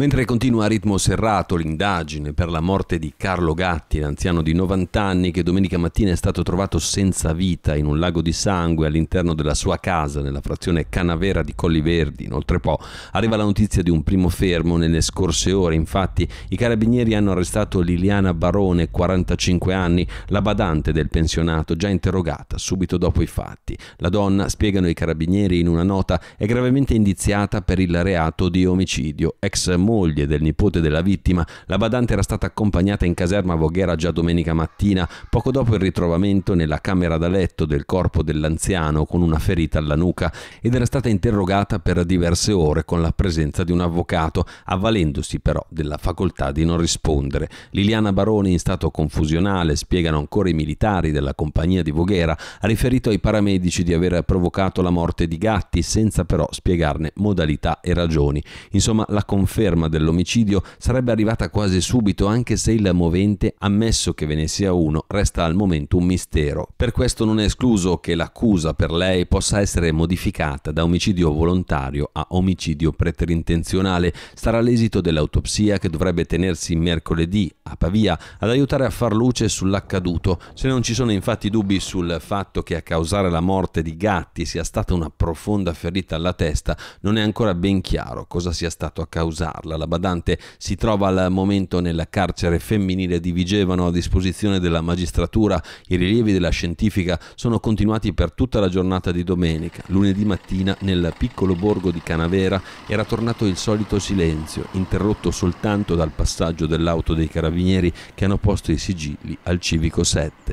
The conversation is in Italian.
Mentre continua a ritmo serrato l'indagine per la morte di Carlo Gatti, l'anziano di 90 anni che domenica mattina è stato trovato senza vita in un lago di sangue all'interno della sua casa nella frazione Canavera di Colli Verdi, inoltre Po, arriva la notizia di un primo fermo nelle scorse ore. Infatti i carabinieri hanno arrestato Liliana Barone, 45 anni, la badante del pensionato, già interrogata subito dopo i fatti. La donna, spiegano i carabinieri in una nota, è gravemente indiziata per il reato di omicidio ex moglie del nipote della vittima, la badante era stata accompagnata in caserma Voghera già domenica mattina, poco dopo il ritrovamento nella camera da letto del corpo dell'anziano con una ferita alla nuca ed era stata interrogata per diverse ore con la presenza di un avvocato, avvalendosi però della facoltà di non rispondere. Liliana Baroni in stato confusionale, spiegano ancora i militari della compagnia di Voghera, ha riferito ai paramedici di aver provocato la morte di Gatti senza però spiegarne modalità e ragioni. Insomma, la conferma conferma dell'omicidio sarebbe arrivata quasi subito anche se il movente, ammesso che ve ne sia uno, resta al momento un mistero. Per questo non è escluso che l'accusa per lei possa essere modificata da omicidio volontario a omicidio preterintenzionale. Sarà l'esito dell'autopsia che dovrebbe tenersi mercoledì a Pavia ad aiutare a far luce sull'accaduto. Se non ci sono infatti dubbi sul fatto che a causare la morte di Gatti sia stata una profonda ferita alla testa, non è ancora ben chiaro cosa sia stato a causarla. La badante si trova al momento nella carcere femminile di Vigevano a disposizione della magistratura. I rilievi della scientifica sono continuati per tutta la giornata di domenica. Lunedì mattina nel piccolo borgo di Canavera era tornato il solito silenzio, interrotto soltanto dal passaggio dell'auto dei carabinieri carabinieri che hanno posto i sigilli al civico 7.